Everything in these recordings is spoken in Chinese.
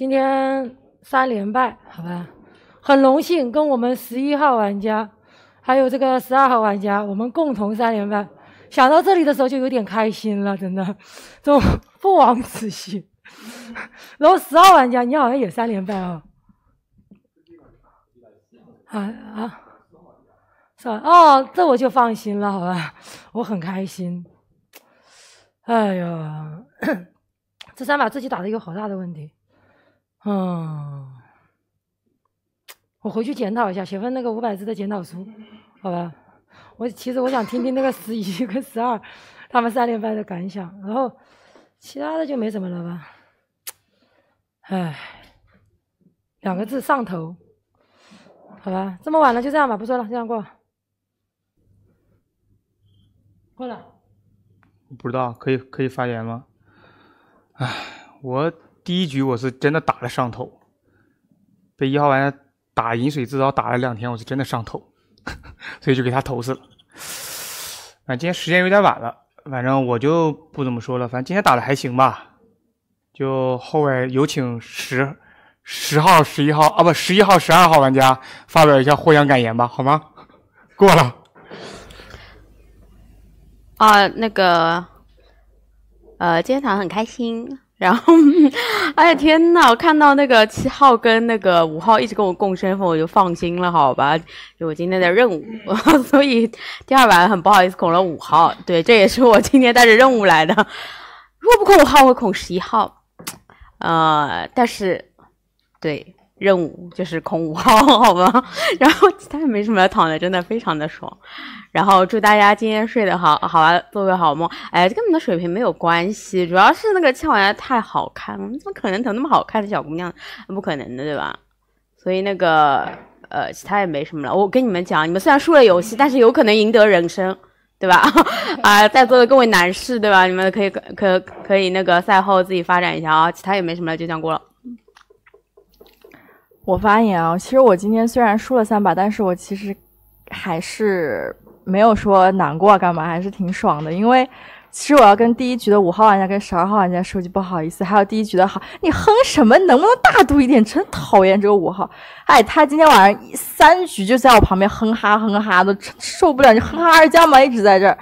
今天三连败，好吧，很荣幸跟我们十一号玩家，还有这个十二号玩家，我们共同三连败。想到这里的时候就有点开心了，真的，就不枉此行。然后十号玩家，你好像也三连败哦。啊啊，是吧？哦，这我就放心了，好吧，我很开心。哎呀，这三把自己打的有好大的问题。嗯，我回去检讨一下，写份那个五百字的检讨书，好吧。我其实我想听听那个十一跟十二，他们三连班的感想，然后其他的就没什么了吧。唉，两个字上头，好吧。这么晚了就这样吧，不说了，这样过，过了。不知道，可以可以发言吗？唉，我。第一局我是真的打的上头，被一号玩家打饮水自刀打了两天，我是真的上头，所以就给他投死了。啊，今天时间有点晚了，反正我就不怎么说了。反正今天打的还行吧。就后边有请十十号、十一号啊，不，十一号、十二号玩家发表一下获奖感言吧，好吗？过了。啊，那个，呃，今天打很开心。然后，哎呀天呐，我看到那个七号跟那个五号一直跟我共身份，我就放心了，好吧？就我今天的任务，所以第二晚很不好意思恐了五号。对，这也是我今天带着任务来的。如果不恐五号，我恐十一号。呃，但是对。任务就是空五号，好吧，然后其他也没什么要躺的，真的非常的爽。然后祝大家今天睡得好好吧，做个好梦。哎，这跟你的水平没有关系，主要是那个俏丫丫太好看了，你怎么可能等那么好看的小姑娘？不可能的，对吧？所以那个呃，其他也没什么了。我跟你们讲，你们虽然输了游戏，但是有可能赢得人生，对吧？啊，在座的各位男士，对吧？你们可以可可可以那个赛后自己发展一下啊，其他也没什么了，就这样过了。我发言啊，其实我今天虽然输了三把，但是我其实还是没有说难过干嘛，还是挺爽的。因为其实我要跟第一局的五号玩家跟十二号玩家说句不好意思，还有第一局的好，你哼什么？能不能大度一点？真讨厌这个五号！哎，他今天晚上三局就在我旁边哼哈哼哈的，受不了，你哼哈二将嘛，一直在这儿。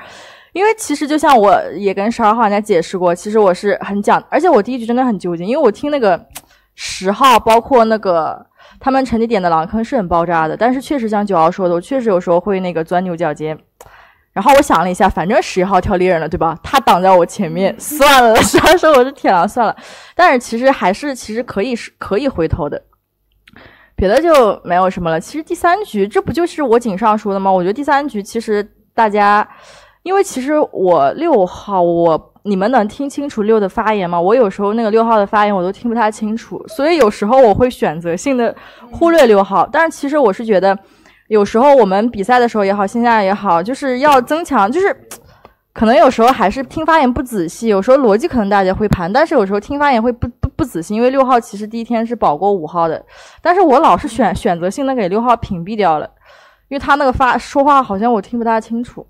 因为其实就像我也跟十二号玩家解释过，其实我是很讲，而且我第一局真的很纠结，因为我听那个。十号包括那个他们成绩点的狼坑是很爆炸的，但是确实像九号说的，我确实有时候会那个钻牛角尖。然后我想了一下，反正十一号跳猎人了，对吧？他挡在我前面，算了，十二说我是铁狼，算了。但是其实还是其实可以是可以回头的，别的就没有什么了。其实第三局这不就是我井上说的吗？我觉得第三局其实大家。因为其实我六号，我你们能听清楚六的发言吗？我有时候那个六号的发言我都听不太清楚，所以有时候我会选择性的忽略六号。但是其实我是觉得，有时候我们比赛的时候也好，线下也好，就是要增强，就是可能有时候还是听发言不仔细，有时候逻辑可能大家会盘，但是有时候听发言会不不不仔细，因为六号其实第一天是保过五号的，但是我老是选选择性的给六号屏蔽掉了，因为他那个发说话好像我听不大清楚。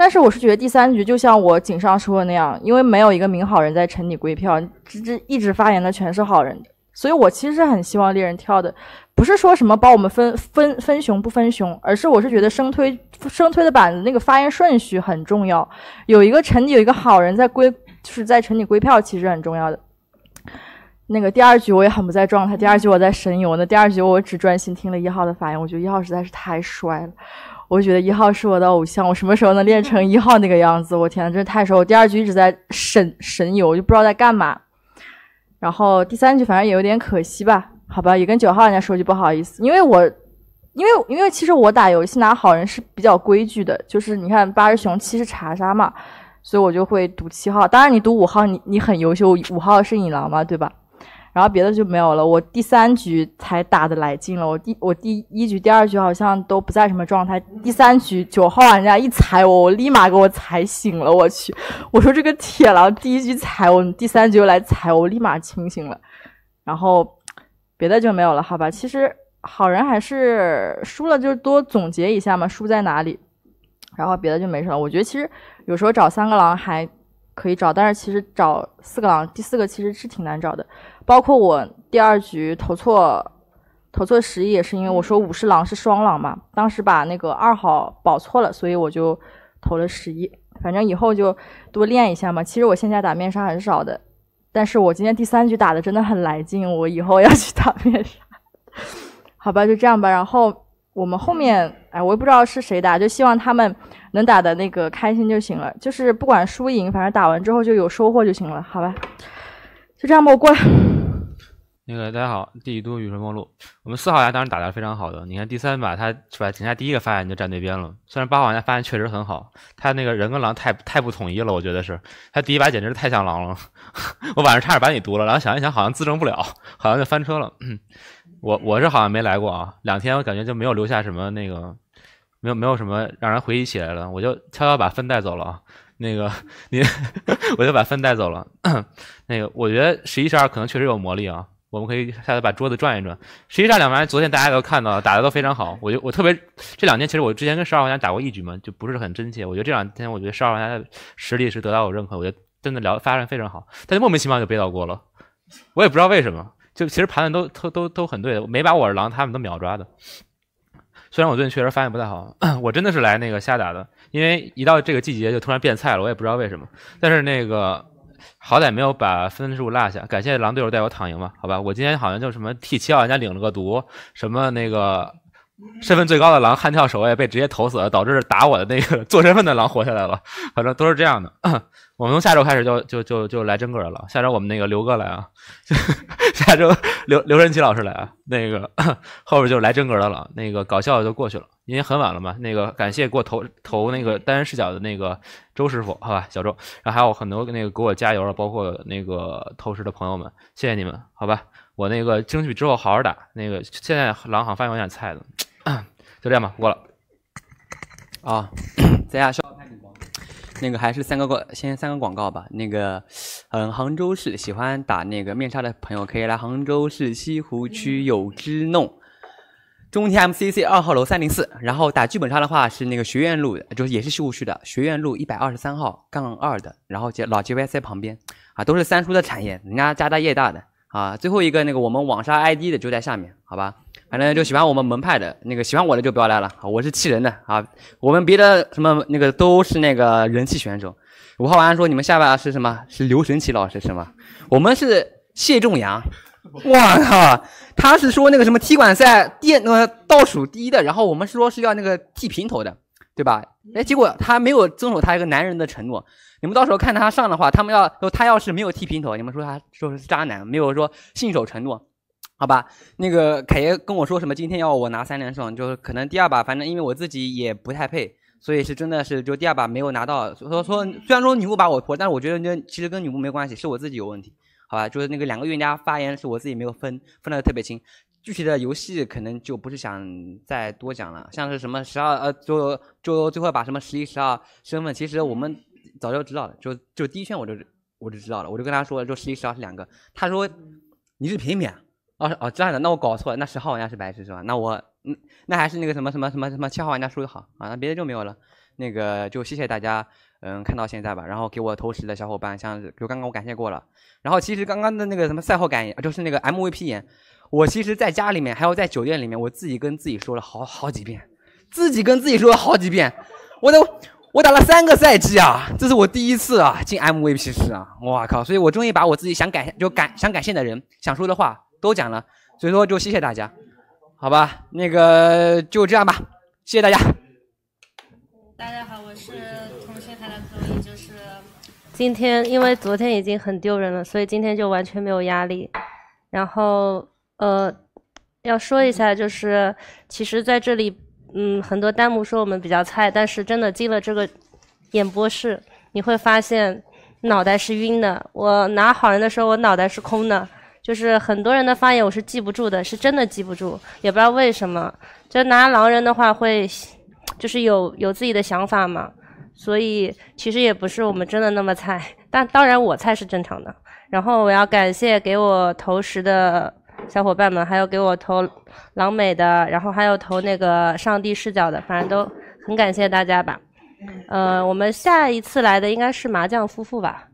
但是我是觉得第三局就像我井上说的那样，因为没有一个明好人在城底归票，这这一直发言的全是好人，所以我其实很希望猎人跳的，不是说什么把我们分 分分熊不分熊，而是我是觉得生推生推的板子那个发言顺序很重要，有一个城底有一个好人，在归，就是在城底归票其实很重要的。那个第二局我也很不在状态，第二局我在神游呢，第二局我只专心听了一号的发言，我觉得一号实在是太帅了。我觉得一号是我的偶像，我什么时候能练成一号那个样子？我天，真是太熟！我第二局一直在神神游，就不知道在干嘛。然后第三局反正也有点可惜吧？好吧，也跟九号人家说句不好意思，因为我，因为因为其实我打游戏拿好人是比较规矩的，就是你看八是熊七是查杀嘛，所以我就会赌七号。当然你赌五号，你你很优秀，五号是引狼嘛，对吧？然后别的就没有了。我第三局才打得来劲了。我第我第一局、第二局好像都不在什么状态。第三局九号玩家一踩我，我立马给我踩醒了。我去，我说这个铁狼第一局踩我，第三局又来踩我，我立马清醒了。然后别的就没有了，好吧。其实好人还是输了就多总结一下嘛，输在哪里。然后别的就没什么。我觉得其实有时候找三个狼还可以找，但是其实找四个狼，第四个其实是挺难找的。包括我第二局投错投错十一，也是因为我说武士狼是双狼嘛，当时把那个二号保错了，所以我就投了十一。反正以后就多练一下嘛。其实我现在打面杀很少的，但是我今天第三局打的真的很来劲，我以后要去打面杀。好吧，就这样吧。然后我们后面哎，我也不知道是谁打，就希望他们能打的那个开心就行了。就是不管输赢，反正打完之后就有收获就行了。好吧，就这样吧。我过来。那个大家好，帝都雨神梦露，我们四号家当时打的非常好的。你看第三把，他是吧？井下第一个发言就站对边了。虽然八号家发言确实很好，他那个人跟狼太太不统一了，我觉得是。他第一把简直是太像狼了，我晚上差点把你毒了。然后想一想，好像自证不了，好像就翻车了。嗯，我我是好像没来过啊，两天我感觉就没有留下什么那个，没有没有什么让人回忆起来了。我就悄悄把分带走了啊。那个你，我就把分带走了。那个我觉得十一十二可能确实有魔力啊。我们可以下次把桌子转一转。实际上两盘昨天大家都看到了，打的都非常好。我就我特别这两天，其实我之前跟十二玩家打过一局嘛，就不是很真切。我觉得这两天我觉得十二玩家的实力是得到我认可，我觉得真的聊发展非常好。但是莫名其妙就背到锅了，我也不知道为什么。就其实盘的都都都都很对的，没把我是狼，他们都秒抓的。虽然我最近确实发现不太好，我真的是来那个瞎打的，因为一到这个季节就突然变菜了，我也不知道为什么。但是那个。好歹没有把分数落下，感谢狼队友带我躺赢吧，好吧，我今天好像叫什么 T 七号玩家领了个毒，什么那个。身份最高的狼悍跳守卫被直接投死了，导致打我的那个 做身份的狼活下来了。反正都是这样的。我们从下周开始就就就就来真格的了。下周我们那个刘哥来啊，下周刘刘神奇老师来啊，那个 后边就来真格的了。那个搞笑的就过去了，因为很晚了嘛。那个感谢给我投投那个单人视角的那个周师傅，好吧，小周。然后还有很多那个给我加油的，包括那个投食的朋友们，谢谢你们，好吧。我那个争取之后好好打。那个现在狼好像发我有点菜的。就这样吧，过了。啊，咱家是那个还是三个广先三个广告吧。那个，嗯，杭州市喜欢打那个面纱的朋友可以来杭州市西湖区有之弄中天 MCC 二号楼三零四。然后打剧本杀的话是那个学院路，就是也是西湖区的学院路一百二十三号杠二的，然后接老街 y c 旁边啊，都是三叔的产业，人家家大业大的。啊，最后一个那个我们网杀 ID 的就在下面，好吧，反正就喜欢我们门派的那个喜欢我的就不要来了，我是气人的啊，我们别的什么那个都是那个人气选手。五号玩家说你们下把是什么？是刘神奇老师是吗？我们是谢仲阳，我靠，他是说那个什么踢馆赛第那个倒数第一的，然后我们说是要那个剃平头的。对吧？哎，结果他没有遵守他一个男人的承诺。你们到时候看他上的话，他们要他要是没有剃平头，你们说他就是渣男，没有说信守承诺，好吧？那个凯爷跟我说什么，今天要我拿三连胜，就是可能第二把，反正因为我自己也不太配，所以是真的是就第二把没有拿到。所以说，虽然说女巫把我活，但是我觉得那其实跟女巫没关系，是我自己有问题，好吧？就是那个两个预言家发言是我自己没有分分的特别清。具体的游戏可能就不是想再多讲了，像是什么十二呃，就就最后把什么十一十二身份，其实我们早就知道了，就就第一圈我就我就知道了，我就跟他说了，说十一十二是两个，他说你是平民，哦哦这样的，那我搞错了，那十号玩家是白痴是吧？那我嗯，那还是那个什么什么什么什么七号玩家说的好啊，那别的就没有了，那个就谢谢大家。嗯，看到现在吧，然后给我投食的小伙伴，像就刚刚我感谢过了，然后其实刚刚的那个什么赛后感言，就是那个 MVP 言，我其实在家里面，还有在酒店里面，我自己跟自己说了好好几遍，自己跟自己说了好几遍，我都我打了三个赛季啊，这是我第一次啊进 MVP 室啊，我靠！所以我终于把我自己想感就感想感谢的人，想说的话都讲了，所以说就谢谢大家，好吧，那个就这样吧，谢谢大家。大家好，我是。所以就是今天，因为昨天已经很丢人了，所以今天就完全没有压力。然后呃，要说一下，就是其实在这里，嗯，很多弹幕说我们比较菜，但是真的进了这个演播室，你会发现脑袋是晕的。我拿好人的时候，我脑袋是空的，就是很多人的发言我是记不住的，是真的记不住，也不知道为什么。就拿狼人的话会，就是有有自己的想法嘛。所以其实也不是我们真的那么菜，但当然我菜是正常的。然后我要感谢给我投食的小伙伴们，还有给我投狼美的，然后还有投那个上帝视角的，反正都很感谢大家吧。呃，我们下一次来的应该是麻将夫妇吧。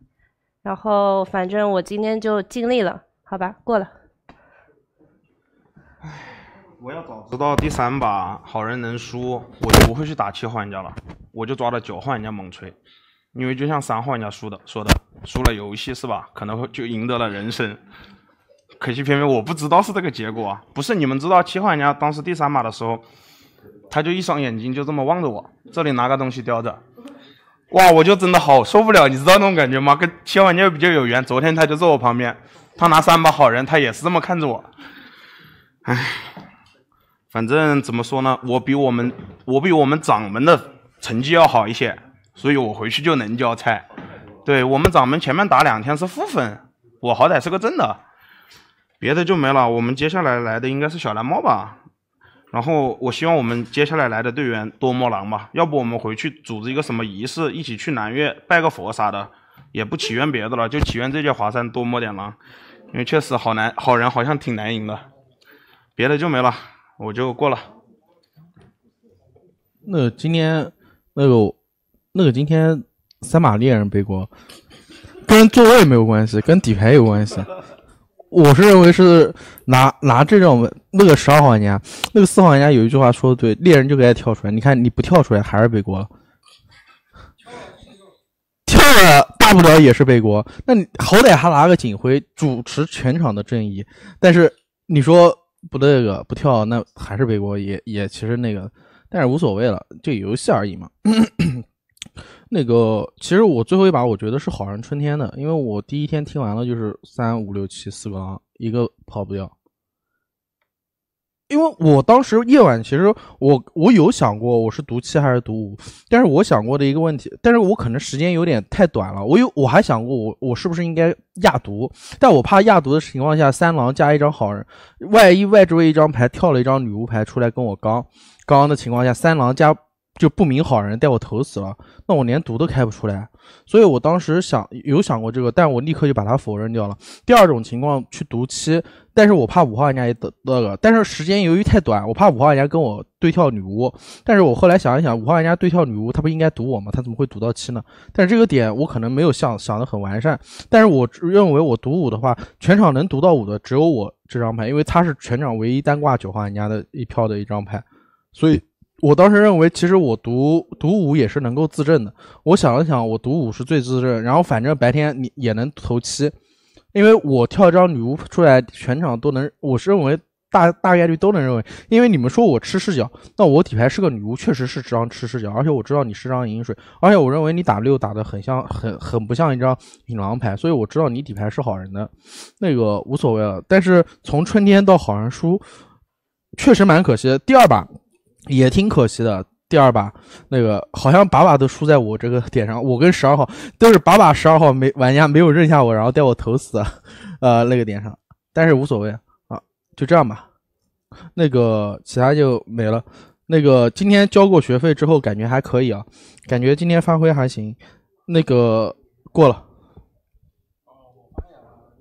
然后反正我今天就尽力了，好吧，过了。我要早知道第三把好人能输，我就不会去打七号玩家了，我就抓了九号玩家猛锤，因为就像三号玩家输的说的，输了游戏是吧？可能会就赢得了人生，可惜偏偏我不知道是这个结果。啊，不是你们知道七号玩家当时第三把的时候，他就一双眼睛就这么望着我，这里拿个东西叼着，哇，我就真的好受不了，你知道那种感觉吗？跟七换玩家比较有缘，昨天他就坐我旁边，他拿三把好人，他也是这么看着我，唉。反正怎么说呢，我比我们，我比我们掌门的成绩要好一些，所以我回去就能交差。对我们掌门前面打两天是负分，我好歹是个正的，别的就没了。我们接下来来的应该是小蓝猫吧，然后我希望我们接下来来的队员多摸狼吧。要不我们回去组织一个什么仪式，一起去南岳拜个佛啥的，也不祈愿别的了，就祈愿这届华山多摸点狼，因为确实好难，好人好像挺难赢的，别的就没了。我就过了。那今天，那个，那个今天三马猎人背锅，跟座位没有关系，跟底牌有关系。我是认为是拿拿这种那个十二号玩家，那个四号玩家有一句话说的对，猎人就该跳出来。你看你不跳出来，还是背锅了。跳了，大不了也是背锅。那你好歹还拿个警徽主持全场的正义。但是你说。不那个不跳，那还是背锅，也也其实那个，但是无所谓了，就游戏而已嘛。那个其实我最后一把我觉得是好人春天的，因为我第一天听完了就是三五六七四个狼，一个跑不掉。因为我当时夜晚，其实我我有想过我是读七还是读五，但是我想过的一个问题，但是我可能时间有点太短了。我有我还想过我我是不是应该压读，但我怕压读的情况下，三狼加一张好人，万一外置位一张牌跳了一张女巫牌出来跟我刚刚的情况下，三狼加。就不明好人带我投死了，那我连毒都开不出来，所以我当时想有想过这个，但我立刻就把它否认掉了。第二种情况去毒七，但是我怕五号玩家也得那个，但是时间由于太短，我怕五号玩家跟我对跳女巫，但是我后来想一想，五号玩家对跳女巫，他不应该毒我吗？他怎么会毒到七呢？但是这个点我可能没有想想的很完善，但是我认为我毒五的话，全场能毒到五的只有我这张牌，因为他是全场唯一单挂九号玩家的一票的一张牌，所以。我当时认为，其实我读读五也是能够自证的。我想了想，我读五是最自证。然后反正白天你也能投七，因为我跳一张女巫出来，全场都能，我是认为大大概率都能认为。因为你们说我吃视角，那我底牌是个女巫，确实是这张吃视角。而且我知道你是张银水，而且我认为你打六打的很像，很很不像一张引狼牌，所以我知道你底牌是好人。的那个无所谓了。但是从春天到好人输，确实蛮可惜。的。第二把。也挺可惜的，第二把那个好像把把都输在我这个点上，我跟十二号都是把把十二号没玩家没有认下我，然后带我投死，呃那个点上，但是无所谓啊，就这样吧，那个其他就没了，那个今天交过学费之后感觉还可以啊，感觉今天发挥还行，那个过了，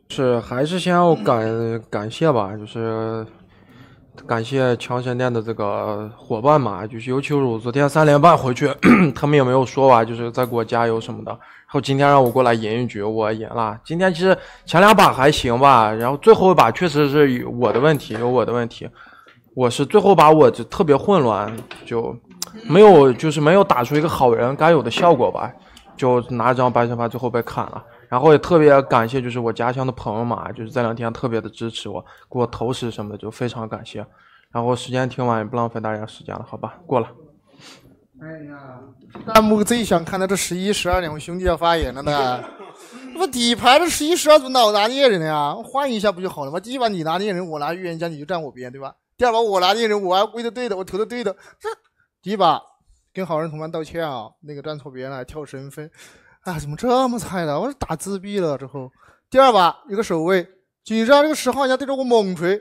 是还是先要感感谢吧，就是。感谢强神殿的这个伙伴嘛，就是尤其是我昨天三连败回去，他们也没有说完，就是再给我加油什么的。然后今天让我过来赢一局，我赢了。今天其实前两把还行吧，然后最后一把确实是我的问题，有我的问题。我是最后把我就特别混乱，就没有就是没有打出一个好人该有的效果吧，就拿一张白神牌最后被砍了。然后也特别感谢，就是我家乡的朋友嘛，就是这两天特别的支持我，给我投食什么的，就非常感谢。然后时间挺晚，也不浪费大家时间了，好吧，过了。哎呀，弹幕最想看到这十一十二点，我兄弟要发言了呢。我底牌这十一十二组老拿猎人呀，换一下不就好了吗？第一把你拿猎人，我拿预言家，你就站我边，对吧？第二把我拿猎人，我还归的对的，我投的对的。这第一把跟好人同伴道歉啊，那个站错边了，跳身分。哎，怎么这么菜的？我是打自闭了之后，第二把一个守卫，紧张这个十号玩家对着我猛锤，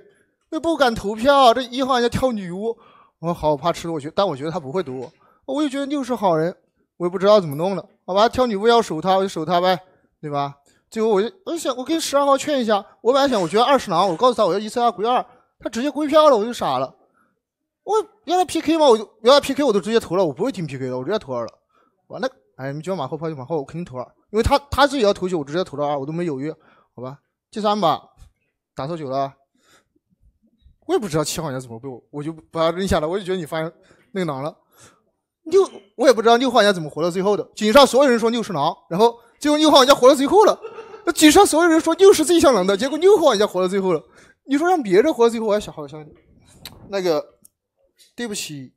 我又不敢投票，这一号玩家跳女巫，我好怕吃了我，但我觉得他不会毒我，我就觉得六是好人，我也不知道怎么弄了。好吧，跳女巫要守他，我就守他呗，对吧？最后我就我就想，我跟十二号劝一下，我本来想我觉得二十狼，我告诉他我要一次二归二，他直接归票了，我就傻了。我原来 PK 吗？我就原来 PK 我就直接投了，我不会听 PK 的，我直接投二了。完了。哎，你觉得马后炮就马后，我肯定投了，因为他他自己要投九，我直接投了二，我都没犹豫，好吧？第三把打错九了，我也不知道七号玩家怎么被我，我就把他扔下来，我就觉得你发现个狼了。六，我也不知道六号玩家怎么活到最后的。警上所有人说六是狼，然后最后六号玩家活到最后了。那警上所有人说六是最像狼的，结果六号玩家活到最后了。你说让别人活到最后，我还想好像那个，对不起，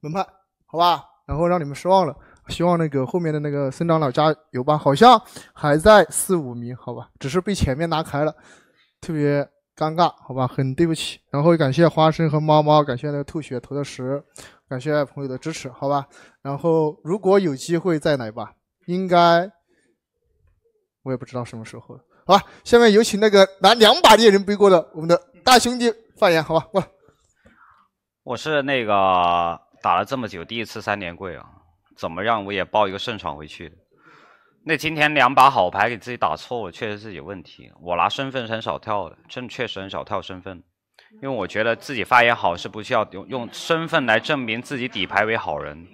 门派，好吧，然后让你们失望了。希望那个后面的那个森长老加油吧，好像还在四五名，好吧，只是被前面拉开了，特别尴尬，好吧，很对不起。然后感谢花生和猫猫，感谢那个吐血投的十，感谢朋友的支持，好吧。然后如果有机会再来吧，应该我也不知道什么时候了，好吧。下面有请那个拿两把猎人背锅的我们的大兄弟发言，好吧，过来。我是那个打了这么久第一次三连跪啊。怎么让我也报一个胜场回去的？那今天两把好牌给自己打错了，确实是有问题。我拿身份很少跳的，真确实很少跳身份，因为我觉得自己发言好是不需要用用身份来证明自己底牌为好人。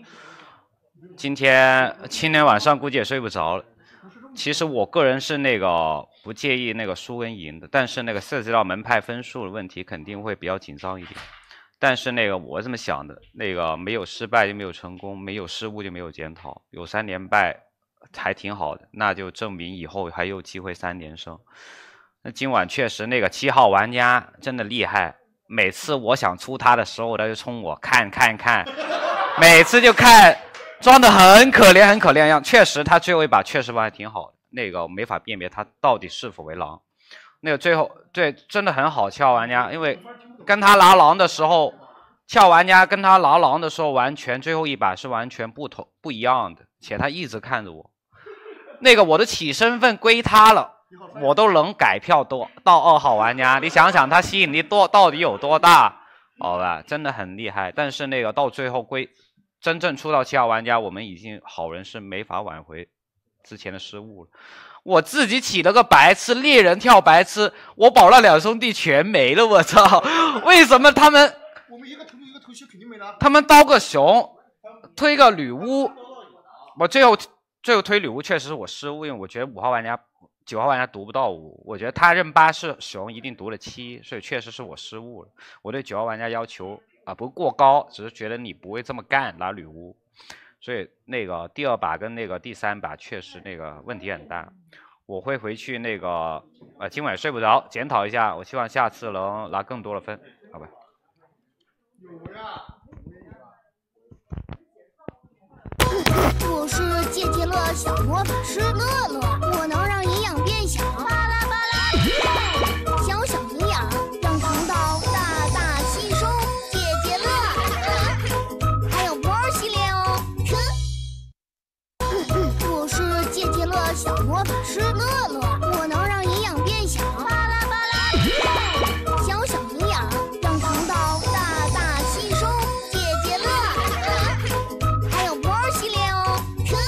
今天今天晚上估计也睡不着了。其实我个人是那个不介意那个输跟赢的，但是那个涉及到门派分数的问题，肯定会比较紧张一点。但是那个我这么想的，那个没有失败就没有成功，没有失误就没有检讨，有三连败还挺好的，那就证明以后还有机会三连胜。那今晚确实那个七号玩家真的厉害，每次我想出他的时候他就冲我看看看，每次就看，装的很可怜很可怜样。确实他最后一把确实玩的挺好的，那个没法辨别他到底是否为狼。那个最后对真的很好，七号玩家因为。跟他拿狼的时候，七号玩家跟他拿狼的时候完全最后一把是完全不同不一样的，且他一直看着我。那个我的起身份归他了，我都能改票多。到二号玩家，你想想他吸引力多到底有多大？好吧，真的很厉害。但是那个到最后归真正出到七号玩家，我们已经好人是没法挽回之前的失误了。我自己起了个白痴猎人跳白痴，我保了两兄弟全没了。我操！为什么他们？我们一个头一个头肯定没拿。他们刀个熊，推个女巫。我最后最后推女巫确实是我失误，因为我觉得五号玩家九号玩家读不到五，我觉得他认八是熊一定读了七，所以确实是我失误了。我对九号玩家要求啊不过高，只是觉得你不会这么干拿女巫。所以那个第二把跟那个第三把确实那个问题很大，我会回去那个呃今晚睡不着检讨一下，我希望下次能拿更多的分，好吧？我是借借乐小魔法师乐乐，我能让营养变小。小魔法师乐乐，我能让营养变小。巴拉巴拉小小营养让肠道大大吸收。姐姐乐，还有波儿系列哦。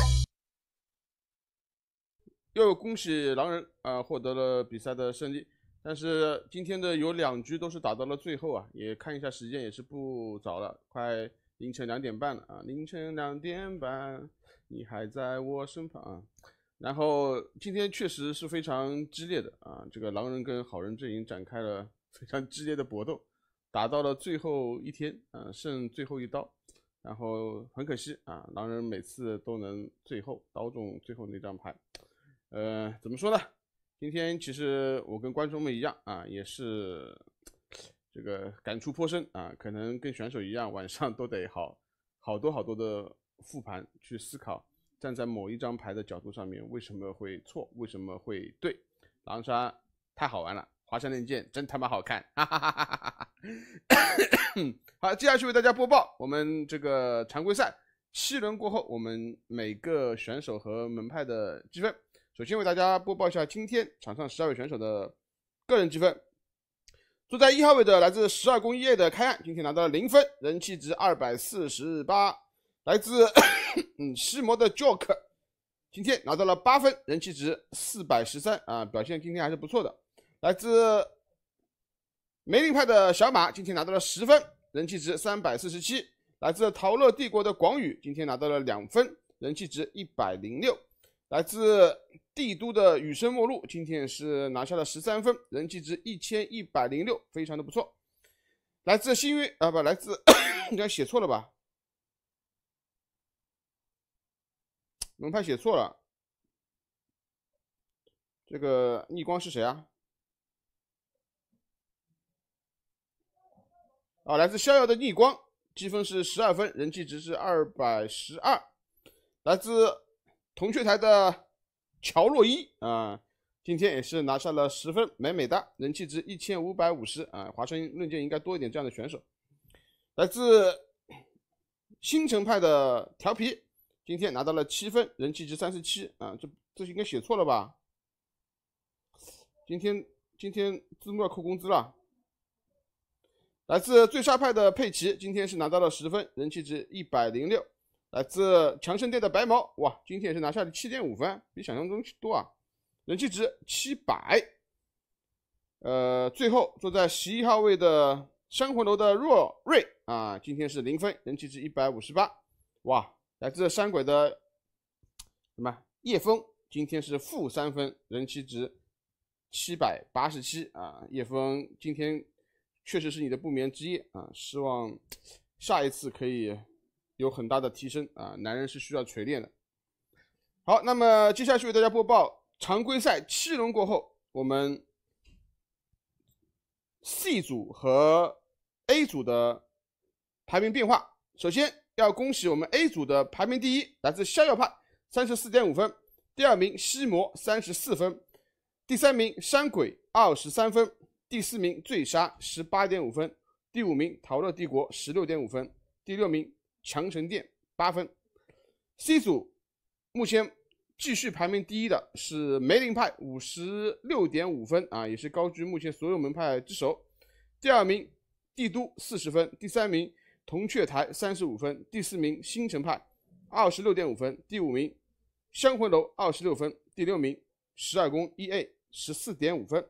又恭喜狼人啊获得了比赛的胜利，但是今天的有两局都是打到了最后啊，也看一下时间也是不早了，快凌晨两点半了啊，凌晨两点半你还在我身旁。然后今天确实是非常激烈的啊，这个狼人跟好人阵营展开了 非常激烈的搏斗，打到了最后一天，啊，剩最后一刀，然后很可惜啊，狼人每次都能最后刀中最后那张牌，呃，怎么说呢？今天其实我跟观众们一样啊，也是这个感触颇深啊，可能跟选手一样，晚上都得好好多好多的复盘去思考。站在某一张牌的角度上面，为什么会错？为什么会对？狼杀太好玩了，华山论剑真他妈好看！哈哈哈哈哈！好，接下去为大家播报我们这个常规赛七轮过后，我们每个选手和门派的积分。首先为大家播报一下今天场上十二位选手的个人积分。坐在一号位的来自十二宫业的开案，今天拿到了零分，人气值二百四十八。来自 嗯西摩的 Joke，今天拿到了八分，人气值四百十三啊，表现今天还是不错的。来自梅林派的小马，今天拿到了十分，人气值三百四十七。来自陶乐帝国的广宇，今天拿到了两分，人气值一百零六。来自帝都的雨生末路，今天也是拿下了十三分，人气值一千一百零六，非常的不错。来自星月，啊，不，来自 应该写错了吧。门派写错了，这个逆光是谁啊？啊，来自逍遥的逆光，积分是十二分，人气值是二百十二。来自铜雀台的乔洛伊啊，今天也是拿下了十分，美美哒，人气值一千五百五十啊。华山论剑应该多一点这样的选手。来自星辰派的调皮。今天拿到了七分，人气值三十七啊，这这应该写错了吧？今天今天字幕要扣工资了。来自最沙派的佩奇，今天是拿到了十分，人气值一百零六。来自强生店的白毛，哇，今天也是拿下了七点五分，比想象中多啊，人气值七百。呃，最后坐在十一号位的珊魂楼的若瑞啊，今天是零分，人气值一百五十八，哇。来自山鬼的什么叶枫，今天是负三分，人气值七百八十七啊！叶枫今天确实是你的不眠之夜啊！希望下一次可以有很大的提升啊！男人是需要锤炼的。好，那么接下去为大家播报常规赛七轮过后我们 C 组和 A 组的排名变化。首先。要恭喜我们 A 组的排名第一，来自逍遥派，三十四点五分；第二名西魔三十四分；第三名山鬼二十三分；第四名醉杀十八点五分；第五名陶乐帝国十六点五分；第六名强神殿八分。C 组目前继续排名第一的是梅林派五十六点五分啊，也是高居目前所有门派之首。第二名帝都四十分，第三名。铜雀台三十五分，第四名；新城派二十六点五分，第五名；香魂楼二十六分，第六名；十二宫一 A 十四点五分。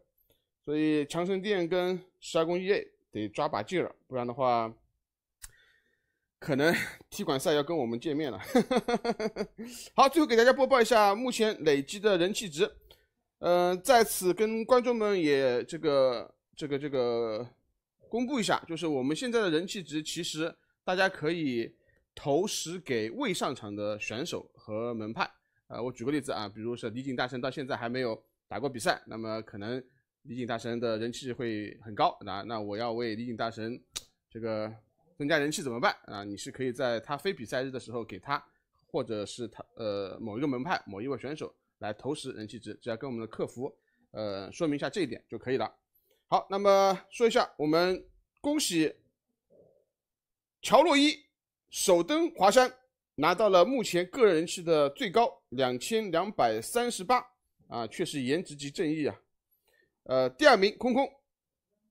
所以强生殿跟十二宫一 A 得抓把劲了，不然的话，可能 踢馆赛要跟我们见面了。好，最后给大家播报一下目前累积的人气值。嗯，在此跟观众们也这个这个这个。公布一下，就是我们现在的人气值，其实大家可以投食给未上场的选手和门派。啊，我举个例子啊，比如说李景大神到现在还没有打过比赛，那么可能李景大神的人气会很高。那那我要为李景大神这个增加人气怎么办？啊，你是可以在他非比赛日的时候给他，或者是他呃某一个门派某一位选手来投食人气值，只要跟我们的客服呃说明一下这一点就可以了。好，那么说一下，我们恭喜乔洛伊首登华山，拿到了目前个人人气的最高两千两百三十八啊，确实颜值即正义啊。呃，第二名空空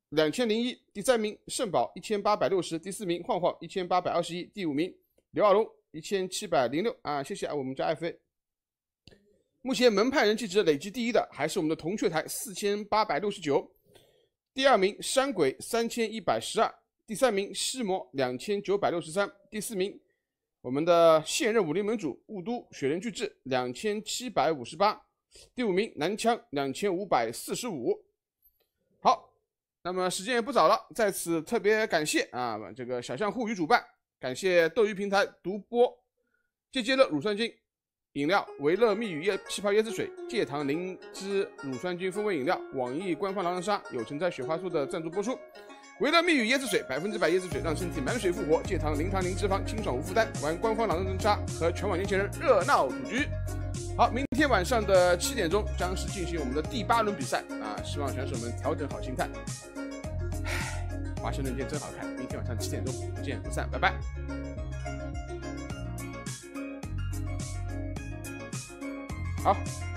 两千零一，第三名圣宝一千八百六十，第四名晃晃一千八百二十一，第五名刘二龙一千七百零六啊，谢谢啊，我们家爱妃。目前门派人气值累计第一的还是我们的铜雀台四千八百六十九。第二名山鬼三千一百十二，第三名西魔两千九百六十三，第四名我们的现任武林盟主雾都雪人巨志两千七百五十八，第五名南枪两千五百四十五。好，那么时间也不早了，在此特别感谢啊，这个小象互娱主办，感谢斗鱼平台独播，谢谢了乳酸菌。饮料维乐蜜语椰气泡椰子水，戒糖零脂乳酸菌风味饮料。网易官方狼人杀有情在雪花树的赞助播出。维乐蜜语椰子水，百分之百椰子水，让身体满水复活。戒糖，零糖，零脂肪，清爽无负担。玩官方狼人杀，和全网年轻人热闹组局。好，明天晚上的七点钟将是进行我们的第八轮比赛啊！希望选手们调整好心态。哎，华盛论剑真好看。明天晚上七点钟不见不散，拜拜。好。